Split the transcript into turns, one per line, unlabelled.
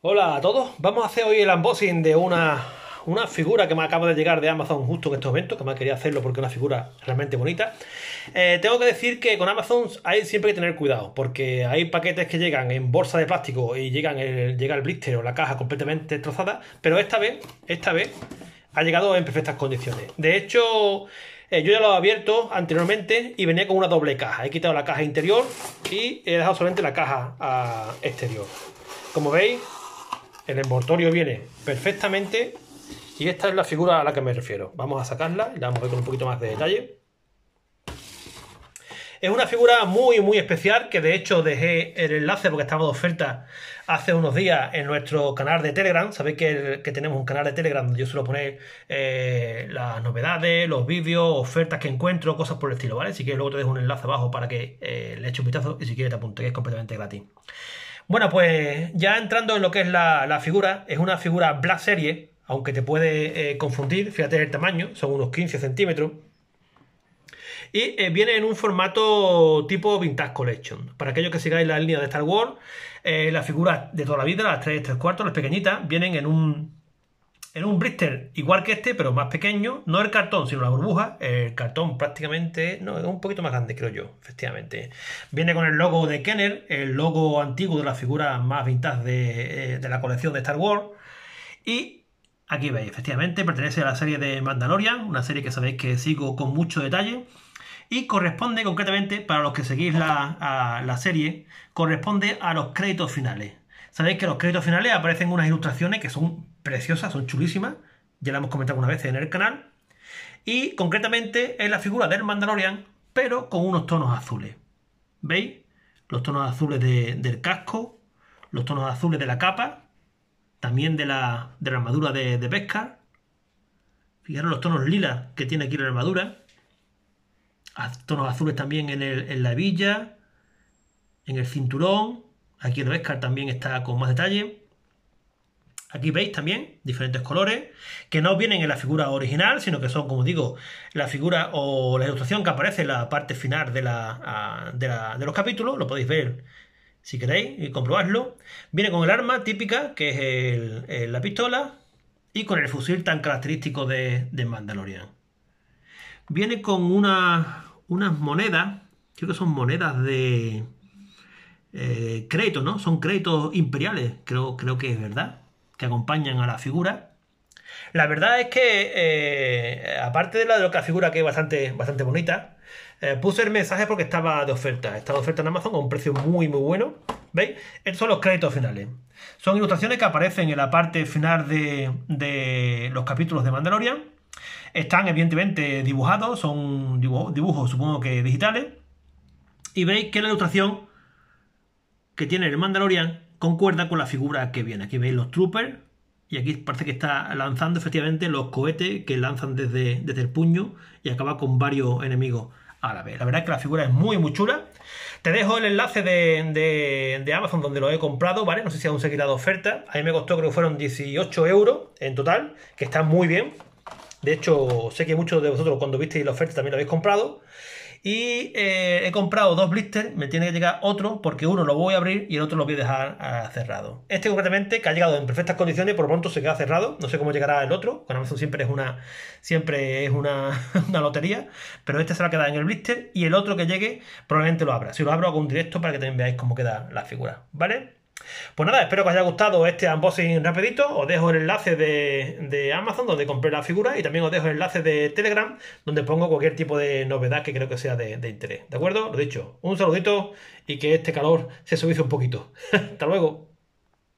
Hola a todos, vamos a hacer hoy el unboxing de una, figura que me acaba de llegar de Amazon justo en estos momentos, que me quería hacerlo porque es una figura realmente bonita. Eh, tengo que decir que con Amazon hay siempre que tener cuidado, porque hay paquetes que llegan en bolsa de plástico y llegan llega el blister o la caja completamente destrozada, pero esta vez, esta vez, ha llegado en perfectas condiciones. De hecho, eh, yo ya lo he abierto anteriormente y venía con una doble caja. He quitado la caja interior y he dejado solamente la caja ah, exterior. Como veis, el envoltorio viene perfectamente y esta es la figura a la que me refiero. Vamos a sacarla y la vamos a ver con un poquito más de detalle. Es una figura muy, muy especial que de hecho dejé el enlace porque estaba de oferta hace unos días en nuestro canal de Telegram. Sabéis que, tenemos un canal de Telegram donde yo suelo poner eh, las novedades, los vídeos, ofertas que encuentro, cosas por el estilo, ¿vale? Si quieres luego te dejo un enlace abajo para que eh, le eches un vistazo y si quieres te apunto que es completamente gratis. Bueno, pues ya entrando en lo que es la, la figura, es una figura Black Series, aunque te puede eh, confundir, fíjate el tamaño, son unos 15 centímetros. Y eh, viene en un formato tipo Vintage Collection. Para aquellos que sigáis la línea de Star Wars, eh, las figuras de toda la vida, las 3 y 3 cuartos, las pequeñitas, vienen en un en un blister igual que este, pero más pequeño, no el cartón, sino la burbuja. El cartón prácticamente, no, es un poquito más grande, creo yo, efectivamente. Viene con el logo de Kenner, el logo antiguo de la figura más vintage de, eh, la colección de Star Wars. Y aquí veis, efectivamente, pertenece a la serie de Mandalorian, una serie que sabéis que sigo con mucho detalle. Y corresponde concretamente, para los que seguís la serie, corresponde a los créditos finales. Sabéis que en los créditos finales aparecen unas ilustraciones que son preciosas, son chulísimas. Ya las hemos comentado una vez en el canal. Y concretamente es la figura del Mandalorian, pero con unos tonos azules. ¿Veis? Los tonos azules del casco, los tonos azules de la capa, también de la, armadura de, pescar Beskar. Fijaros los tonos lilas que tiene aquí la armadura. Tonos azules también en, en la hebilla, en el cinturón, Aquí el también está con más detalle. Aquí veis también diferentes colores que no vienen en la figura original, sino que son, como digo, la figura o la ilustración que aparece en la parte final de, ah, los capítulos. Lo podéis ver si queréis y comprobarlo. Viene con el arma típica, que es la pistola, y con el fusil tan característico de, Mandalorian. Viene con una, unas monedas, creo que son monedas de eh, créditos, ¿no? Son créditos imperiales, creo, creo que es verdad, que acompañan a la figura. La verdad es que, eh, aparte de la de la figura que es bastante, bastante bonita, eh, puse el mensaje porque estaba de oferta. Estaba de oferta en Amazon a un precio muy, muy bueno. ¿Veis? Estos son los créditos finales. Son ilustraciones que aparecen en la parte final de, los capítulos de Mandalorian. Están evidentemente dibujados, son dibujos supongo que digitales. Y veis que la ilustración que tiene el Mandalorian concuerda con la figura que viene. Aquí veis los troopers y aquí parece que está lanzando efectivamente los cohetes que lanzan desde, el puño y acaba con varios enemigos a la vez. La verdad es que la figura es muy, muy chula. Te dejo el enlace de, de Amazon donde lo he comprado, ¿vale? No sé si aún se ha oferta. A mí me costó, creo que fueron 18 euros en total, que está muy bien. De hecho, sé que muchos de vosotros cuando visteis la oferta también lo habéis comprado. Y eh, he comprado dos blisters, me tiene que llegar otro, porque uno lo voy a abrir y el otro lo voy a dejar ah, cerrado. Este concretamente, que ha llegado en perfectas condiciones, por lo pronto se queda cerrado. No sé cómo llegará el otro. Con Amazon siempre es una, siempre es una, una lotería. Pero este se va a quedar en el blister y el otro que llegue probablemente lo abra. Si lo abro hago un directo para que también veáis cómo queda la figura. ¿Vale? Pues nada, espero que os haya gustado este unboxing rapidito. Os dejo el enlace de, Amazon donde compré la figura y también os dejo el enlace de Telegram donde pongo cualquier tipo de novedad que creo que sea de, interés. ¿De acuerdo? Lo dicho, un saludito y que este calor se subice un poquito. Hasta luego.